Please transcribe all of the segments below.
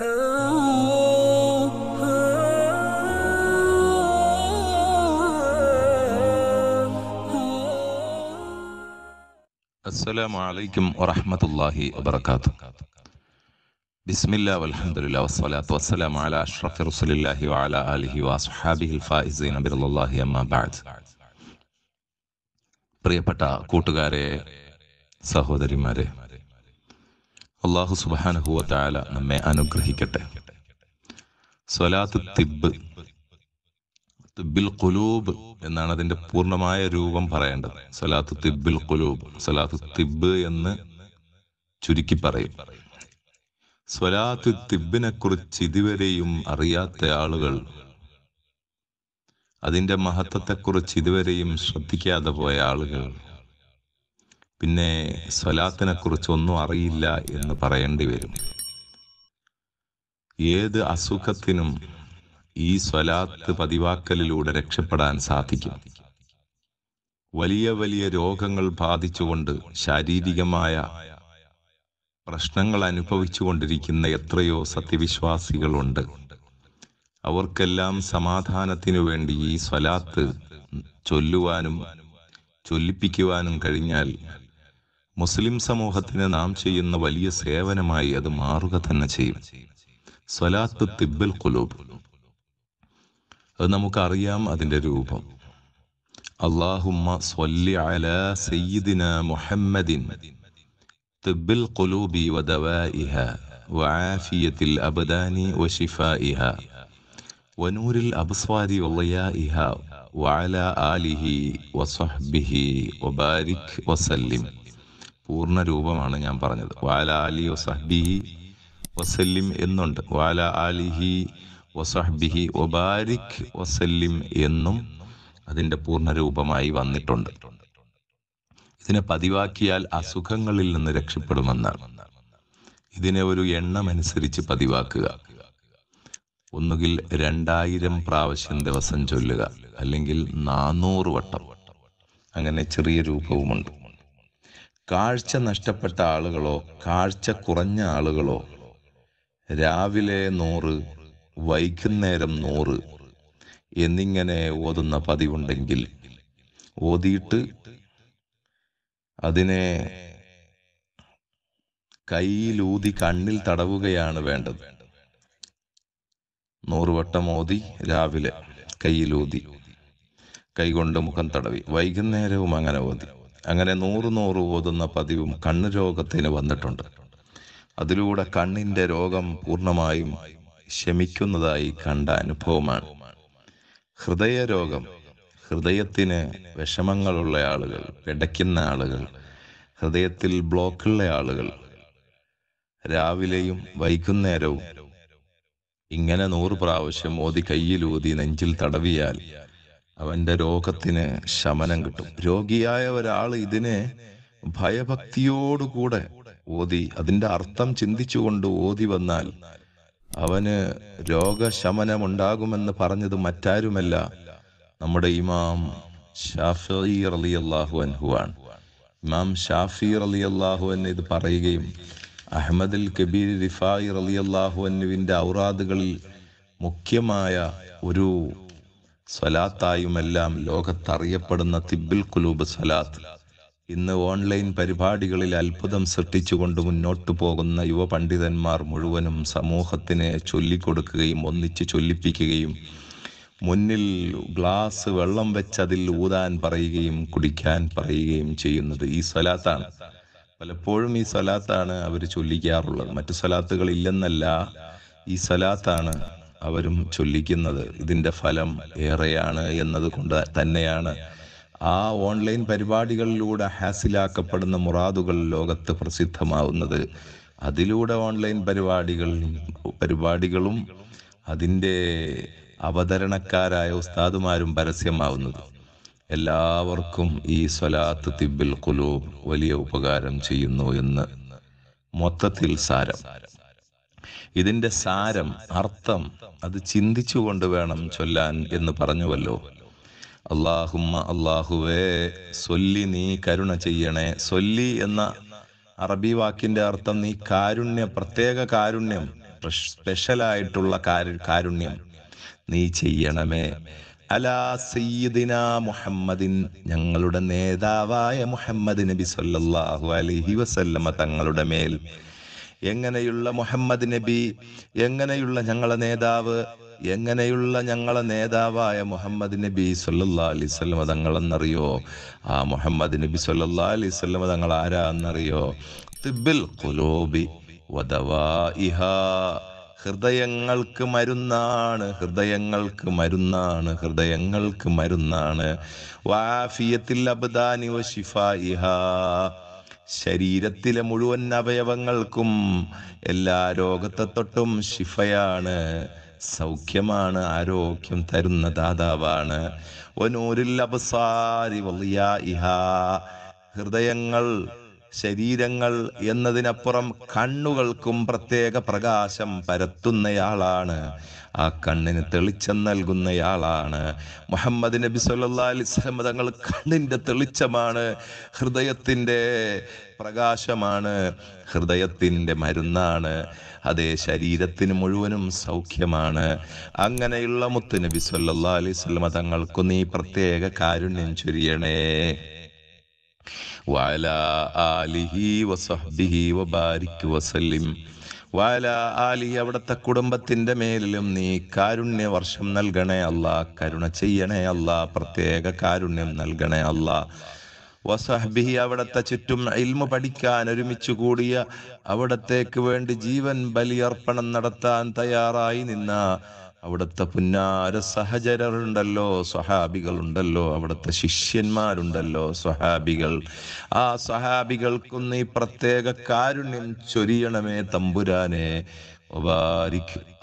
السلام علیکم ورحمۃ اللہ وبرکاتہ بسم اللہ والحمد للہ والصلاة والسلام على اشرف رسول اللہ وعلی آلہ واصحابہ الفائزین برل اللہ اما بعد پریپٹا کوٹگارے سہودری مارے അള്ളാഹു സുബാനുഹുവത്തായാല നമ്മെ അനുഗ്രഹിക്കട്ടെ സ്വലാത്ത് എന്നാണ് അതിന്റെ പൂർണ്ണമായ രൂപം പറയേണ്ടത് സലാത്ത് തിബിൽ കുലൂബ് സലാത്ത് തിബ് എന്ന് ചുരുക്കി പറയും സ്വലാത്ത് തിബിനെ കുറിച്ച് ഇതുവരെയും അറിയാത്ത ആളുകൾ അതിന്റെ മഹത്വത്തെക്കുറിച്ച് ഇതുവരെയും ശ്രദ്ധിക്കാതെ പോയ ആളുകൾ പിന്നെ സ്വലാത്തിനെ കുറിച്ച് ഒന്നും അറിയില്ല എന്ന് പറയേണ്ടി വരും ഏത് അസുഖത്തിനും ഈ സ്വലാത്ത് പതിവാക്കലിലൂടെ രക്ഷപ്പെടാൻ സാധിക്കും വലിയ വലിയ രോഗങ്ങൾ ബാധിച്ചുകൊണ്ട് ശാരീരികമായ പ്രശ്നങ്ങൾ അനുഭവിച്ചുകൊണ്ടിരിക്കുന്ന എത്രയോ സത്യവിശ്വാസികളുണ്ട് അവർക്കെല്ലാം സമാധാനത്തിനു വേണ്ടി ഈ സ്വലാത്ത് ചൊല്ലുവാനും ചൊല്ലിപ്പിക്കുവാനും കഴിഞ്ഞാൽ മുസ്ലിം സമൂഹത്തിന് നാം ചെയ്യുന്ന വലിയ സേവനമായി അത് മാറുക തന്നെ ചെയ്യും സ്വലാത്ത് തിബ്ബൽ കുലൂബ് അത് നമുക്കറിയാം അതിൻ്റെ രൂപം അള്ളാഹുമ്മ സ്വല്ലി മുഹമ്മദിൻ ഖുലൂബി വആഫിയത്തിൽ അബദാനി പൂർണ്ണ രൂപമാണ് ഞാൻ പറഞ്ഞത് വാല അലി വസഹ്ബിഹി വസല്ലിം എന്നുണ്ട് വാല അലിഹി വസഹ്ബിഹി വബാരിക് വസല്ലിം എന്നും അതിൻ്റെ പൂർണ്ണ രൂപമായി വന്നിട്ടുണ്ട് ഇതിനെ പതിവാക്കിയാൽ അസുഖങ്ങളിൽ നിന്ന് രക്ഷപ്പെടുമെന്നാണ് ഇതിനെ ഒരു എണ്ണമനുസരിച്ച് പതിവാക്കുക ഒന്നുകിൽ രണ്ടായിരം പ്രാവശ്യം ദിവസം ചൊല്ലുക അല്ലെങ്കിൽ നാനൂറ് വട്ടം അങ്ങനെ ചെറിയ രൂപവുമുണ്ട് കാഴ്ച നഷ്ടപ്പെട്ട ആളുകളോ കാഴ്ച കുറഞ്ഞ ആളുകളോ രാവിലെ നൂറ് വൈകുന്നേരം നൂറ് എന്നിങ്ങനെ ഓതുന്ന പതിവുണ്ടെങ്കിൽ ഓതിയിട്ട് അതിനെ കയ്യിലൂതി കണ്ണിൽ തടവുകയാണ് വേണ്ടത് നൂറുവട്ടം ഓതി രാവിലെ കയ്യിലൂതി കൈകൊണ്ട് മുഖം തടവി വൈകുന്നേരവും അങ്ങനെ ഓതി അങ്ങനെ നൂറ് നൂറ് ഓതുന്ന പതിവും കണ്ണു രോഗത്തിന് വന്നിട്ടുണ്ട് അതിലൂടെ കണ്ണിന്റെ രോഗം പൂർണ്ണമായും ശമിക്കുന്നതായി കണ്ട അനുഭവമാണ് ഹൃദയ രോഗം ഹൃദയത്തിന് വിഷമങ്ങളുള്ള ആളുകൾ പിടയ്ക്കുന്ന ആളുകൾ ഹൃദയത്തിൽ ബ്ലോക്കുള്ള ആളുകൾ രാവിലെയും വൈകുന്നേരവും ഇങ്ങനെ നൂറ് പ്രാവശ്യം ഓതി കയ്യിലൂതി നെഞ്ചിൽ തടവിയാൽ അവന്റെ രോഗത്തിന് ശമനം കിട്ടും രോഗിയായ ഒരാൾ ഇതിനെ ഭയഭക്തിയോടുകൂടെ ഓതി അതിന്റെ അർത്ഥം ചിന്തിച്ചുകൊണ്ട് ഓതി വന്നാൽ അവന് രോഗശമനമുണ്ടാകുമെന്ന് പറഞ്ഞത് മറ്റാരുമല്ല നമ്മുടെ ഇമാം ഷാഫി അലി അള്ളാഹു അൻഹുവാണ് ഇമാം ഷാഫി അലി അള്ളാഹു ഇത് പറയുകയും അഹമ്മദിൽ കബീർ റിഫായി അലി അള്ളാഹു ഔറാദുകളിൽ മുഖ്യമായ ഒരു സ്വലാത്തായുമെല്ലാം ലോകത്തറിയപ്പെടുന്ന തിബിൽ കുലൂബ് സ്വലാത്ത് ഇന്ന് ഓൺലൈൻ പരിപാടികളിൽ അത്ഭുതം സൃഷ്ടിച്ചുകൊണ്ട് മുന്നോട്ടു പോകുന്ന യുവ പണ്ഡിതന്മാർ മുഴുവനും സമൂഹത്തിന് ചൊല്ലിക്കൊടുക്കുകയും ഒന്നിച്ച് ചൊല്ലിപ്പിക്കുകയും മുന്നിൽ ഗ്ലാസ് വെള്ളം വെച്ചതിൽ ഊതാൻ പറയുകയും കുടിക്കാൻ പറയുകയും ചെയ്യുന്നത് ഈ സ്വലാത്താണ് പലപ്പോഴും ഈ സ്വലാത്താണ് അവർ ചൊല്ലിക്കാറുള്ളത് മറ്റു സ്വലാത്തുകൾ ഇല്ലെന്നല്ല ഈ സ്വലാത്താണ് അവരും ചൊല്ലിക്കുന്നത് ഇതിൻ്റെ ഫലം ഏറെയാണ് എന്നതുകൊണ്ട് തന്നെയാണ് ആ ഓൺലൈൻ പരിപാടികളിലൂടെ ഹാസിലാക്കപ്പെടുന്ന മുറാദുകൾ ലോകത്ത് പ്രസിദ്ധമാവുന്നത് അതിലൂടെ ഓൺലൈൻ പരിപാടികൾ പരിപാടികളും അതിൻ്റെ അവതരണക്കാരായ ഉസ്താദുമാരും പരസ്യമാവുന്നത് എല്ലാവർക്കും ഈ സ്വലാത്ത് തിബിൽ കുലൂബ് വലിയ ഉപകാരം ചെയ്യുന്നു എന്ന് മൊത്തത്തിൽ സാരം ഇതിൻ്റെ സാരം അർത്ഥം അത് ചിന്തിച്ചുകൊണ്ട് വേണം ചൊല്ലാൻ എന്ന് പറഞ്ഞുവല്ലോ അള്ളാഹുമ്മ അള്ളാഹുവേ സൊല്ലി നീ കരുണ ചെയ്യണേ സൊല്ലി എന്ന അറബി വാക്കിൻ്റെ അർത്ഥം നീ കാരുണ്യ പ്രത്യേക കാരുണ്യം സ്പെഷ്യലായിട്ടുള്ള കാരുണ്യം നീ ചെയ്യണമേ അലാ സയ്യിദിന മുഹമ്മദിൻ ഞങ്ങളുടെ നേതാവായ മുഹമ്മദ് നബി സല്ലല്ലാഹു അലൈഹി വസല്ലമ തങ്ങളുടെ മേൽ എങ്ങനെയുള്ള മുഹമ്മദ് നബി എങ്ങനെയുള്ള ഞങ്ങളെ നേതാവ് എങ്ങനെയുള്ള ഞങ്ങളെ നേതാവായ മുഹമ്മദ് നബി സല്ലാ അലൈവല്ലമ തങ്ങളെന്നറിയോ ആ മുഹമ്മദ് നബി സല്ലാ അലൈവല്ലമ തങ്ങൾ ആരാന്നറിയോ തിബിൽ കുലോബി ഹൃദയങ്ങൾക്ക് മരുന്നാണ് ഹൃദയങ്ങൾക്ക് മരുന്നാണ് ഹൃദയങ്ങൾക്ക് മരുന്നാണ് വാഫിയത്തിൽ അബ്ദാനി വ ഷിഫാ ഇഹാ ശരീരത്തിലെ മുഴുവൻ അവയവങ്ങൾക്കും എല്ലാ രോഗത്തെ തൊട്ടും ശിഫയാണ് സൗഖ്യമാണ് ആരോഗ്യം തരുന്ന ദാതാവാണ് ഹൃദയങ്ങൾ ശരീരങ്ങൾ എന്നതിനപ്പുറം കണ്ണുകൾക്കും പ്രത്യേക പ്രകാശം പരത്തുന്നയാളാണ് ആ കണ്ണിന് തെളിച്ചം നൽകുന്നയാളാണ് മുഹമ്മദ് നബി സല്ലാ അലിസ്ലം തങ്ങൾ കണ്ണിൻ്റെ തെളിച്ചമാണ് ഹൃദയത്തിൻ്റെ പ്രകാശമാണ് ഹൃദയത്തിൻ്റെ മരുന്നാണ് അതേ ശരീരത്തിന് മുഴുവനും സൗഖ്യമാണ് അങ്ങനെയുള്ള നബി സല്ലാ അലൈവല്ല തങ്ങൾക്കു നീ പ്രത്യേക കാരുണ്യം ചൊരിയണേ وعلى ആലിഹി وصحبه وبارك وسلم വാല ആലി അവിടുത്തെ കുടുംബത്തിൻ്റെ മേലിലും നീ കാരുണ്യ വർഷം നൽകണേ അല്ല കരുണ ചെയ്യണേ അല്ല പ്രത്യേക കാരുണ്യം നൽകണേ അല്ല വസഹബി അവിടുത്തെ ചുറ്റും ഇൽമു പഠിക്കാൻ ഒരുമിച്ചു കൂടിയ അവിടത്തേക്ക് വേണ്ടി ജീവൻ ബലിയർപ്പണം നടത്താൻ തയ്യാറായി നിന്ന അവിടുത്തെ പുന്നാര സഹചരരുണ്ടല്ലോ സ്വഹാബികളുണ്ടല്ലോ അവിടുത്തെ ശിഷ്യന്മാരുണ്ടല്ലോ സ്വഹാബികൾ ആ സ്വഹാബികൾക്കൊന്ന് ഈ പ്രത്യേക കാരുണ്യം ചൊരിയണമേ തമ്പുരാനെ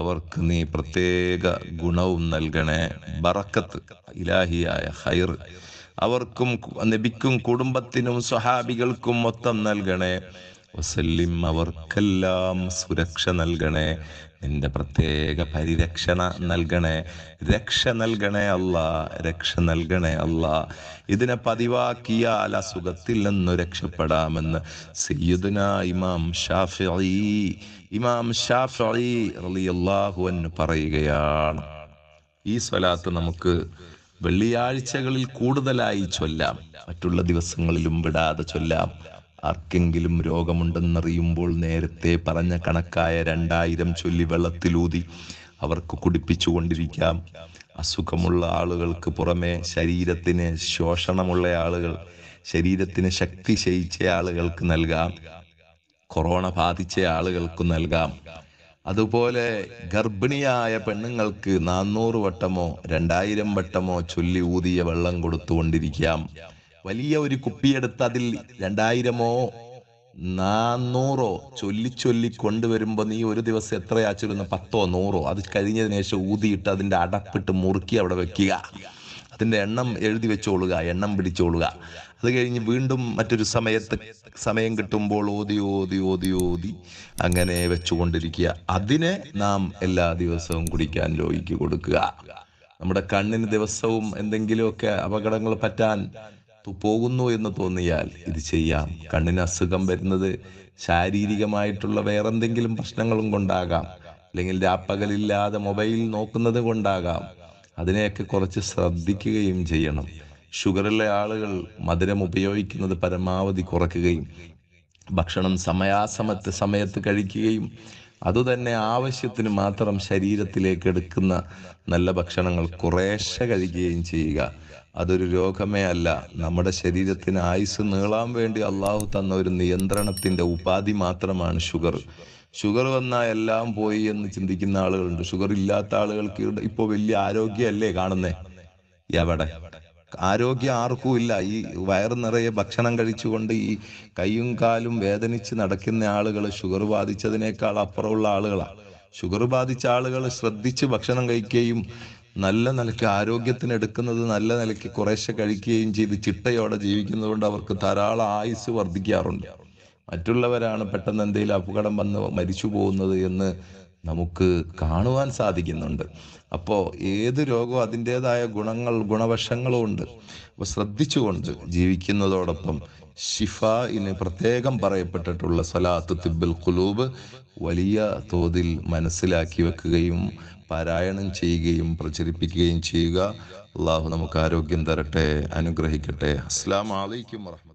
അവർക്ക് നീ പ്രത്യേക ഗുണവും നൽകണേ ബറക്കത്ത് ഇലാഹിയായ ഹൈർ അവർക്കും നബിക്കും കുടുംബത്തിനും സ്വഹാബികൾക്കും മൊത്തം നൽകണേ വസല്ലിം അവർക്കെല്ലാം സുരക്ഷ നൽകണേ നിന്റെ പ്രത്യേക പരിരക്ഷണ നൽകണേ രക്ഷ നൽകണേ അല്ല രക്ഷ നൽകണേ അല്ല ഇതിനെ പതിവാക്കിയാൽ അസുഖത്തിൽ നിന്ന് രക്ഷപ്പെടാമെന്ന് സയ്യുദന ഇമാം ഷാഫി ഇമാം ഷാഫി റളിയല്ലാഹു എന്ന് പറയുകയാണ് ഈ സ്വലാത്ത് നമുക്ക് വെള്ളിയാഴ്ചകളിൽ കൂടുതലായി ചൊല്ലാം മറ്റുള്ള ദിവസങ്ങളിലും വിടാതെ ചൊല്ലാം ആർക്കെങ്കിലും രോഗമുണ്ടെന്നറിയുമ്പോൾ നേരത്തെ പറഞ്ഞ കണക്കായ രണ്ടായിരം ചൊല്ലി വെള്ളത്തിലൂതി അവർക്ക് കുടിപ്പിച്ചുകൊണ്ടിരിക്കാം അസുഖമുള്ള ആളുകൾക്ക് പുറമെ ശരീരത്തിന് ശോഷണമുള്ള ആളുകൾ ശരീരത്തിന് ശക്തി ശയിച്ച ആളുകൾക്ക് നൽകാം കൊറോണ ബാധിച്ച ആളുകൾക്ക് നൽകാം അതുപോലെ ഗർഭിണിയായ പെണ്ണുങ്ങൾക്ക് നാന്നൂറ് വട്ടമോ രണ്ടായിരം വട്ടമോ ചൊല്ലി ഊതിയ വെള്ളം കൊടുത്തുകൊണ്ടിരിക്കാം വലിയ ഒരു കുപ്പിയെടുത്ത് അതിൽ രണ്ടായിരമോ നാന്നൂറോ ചൊല്ലി ചൊല്ലി കൊണ്ടുവരുമ്പോൾ നീ ഒരു ദിവസം എത്രയാ ചൊല്ലുന്ന പത്തോ നൂറോ അത് കഴിഞ്ഞതിന് ശേഷം ഊതിയിട്ട് അതിൻ്റെ അടപ്പിട്ട് മുറുക്കി അവിടെ വെക്കുക അതിൻ്റെ എണ്ണം എഴുതി വെച്ചോളുക എണ്ണം പിടിച്ചോളുക അത് കഴിഞ്ഞ് വീണ്ടും മറ്റൊരു സമയത്ത് സമയം കിട്ടുമ്പോൾ ഓതി ഓതി ഓതി ഓതി അങ്ങനെ വെച്ചുകൊണ്ടിരിക്കുക അതിനെ നാം എല്ലാ ദിവസവും കുടിക്കാൻ ലോഹിക്ക് കൊടുക്കുക നമ്മുടെ കണ്ണിന് ദിവസവും എന്തെങ്കിലുമൊക്കെ അപകടങ്ങൾ പറ്റാൻ പോകുന്നു എന്ന് തോന്നിയാൽ ഇത് ചെയ്യാം കണ്ണിന് അസുഖം വരുന്നത് ശാരീരികമായിട്ടുള്ള വേറെന്തെങ്കിലും പ്രശ്നങ്ങളും കൊണ്ടാകാം അല്ലെങ്കിൽ രാപ്പകലില്ലാതെ മൊബൈൽ നോക്കുന്നത് കൊണ്ടാകാം അതിനെയൊക്കെ കുറച്ച് ശ്രദ്ധിക്കുകയും ചെയ്യണം ഷുഗറുള്ള ആളുകൾ മധുരം ഉപയോഗിക്കുന്നത് പരമാവധി കുറയ്ക്കുകയും ഭക്ഷണം സമയാസമത്ത് സമയത്ത് കഴിക്കുകയും അതുതന്നെ ആവശ്യത്തിന് മാത്രം ശരീരത്തിലേക്ക് എടുക്കുന്ന നല്ല ഭക്ഷണങ്ങൾ കുറേശ്ശെ കഴിക്കുകയും ചെയ്യുക അതൊരു രോഗമേ അല്ല നമ്മുടെ ശരീരത്തിന് ആയുസ് നീളാൻ വേണ്ടി അള്ളാഹു തന്ന ഒരു നിയന്ത്രണത്തിന്റെ ഉപാധി മാത്രമാണ് ഷുഗർ ഷുഗർ വന്നാൽ എല്ലാം പോയി എന്ന് ചിന്തിക്കുന്ന ആളുകളുണ്ട് ഷുഗർ ഇല്ലാത്ത ആളുകൾക്ക് ഇപ്പോൾ വലിയ ആരോഗ്യമല്ലേ കാണുന്നേ എവിടെ ആരോഗ്യം ആർക്കും ഇല്ല ഈ വയറ് നിറയെ ഭക്ഷണം കഴിച്ചുകൊണ്ട് ഈ കൈയും കാലും വേദനിച്ച് നടക്കുന്ന ആളുകൾ ഷുഗർ ബാധിച്ചതിനേക്കാൾ അപ്പുറമുള്ള ആളുകളാണ് ഷുഗർ ബാധിച്ച ആളുകൾ ശ്രദ്ധിച്ച് ഭക്ഷണം കഴിക്കുകയും നല്ല നിലയ്ക്ക് ആരോഗ്യത്തിന് എടുക്കുന്നത് നല്ല നിലയ്ക്ക് കുറേശ്ശെ കഴിക്കുകയും ചെയ്ത് ചിട്ടയോടെ ജീവിക്കുന്നതുകൊണ്ട് അവർക്ക് ധാരാളം ആയുസ് വർദ്ധിക്കാറുണ്ട് മറ്റുള്ളവരാണ് പെട്ടെന്ന് എന്തെങ്കിലും അപകടം വന്ന് മരിച്ചു പോകുന്നത് എന്ന് നമുക്ക് കാണുവാൻ സാധിക്കുന്നുണ്ട് അപ്പോൾ ഏത് രോഗവും അതിൻ്റെതായ ഗുണങ്ങൾ ഗുണവശങ്ങളും ഉണ്ട് അപ്പോൾ ശ്രദ്ധിച്ചുകൊണ്ട് ജീവിക്കുന്നതോടൊപ്പം ഷിഫ ഇന് പ്രത്യേകം പറയപ്പെട്ടിട്ടുള്ള സലാത്ത് തിബിൽ കുലൂബ് വലിയ തോതിൽ മനസ്സിലാക്കി വെക്കുകയും പാരായണം ചെയ്യുകയും പ്രചരിപ്പിക്കുകയും ചെയ്യുക അള്ളാഹു നമുക്ക് ആരോഗ്യം തരട്ടെ അനുഗ്രഹിക്കട്ടെ അസ്സാം വലൈക്കും വർഹമ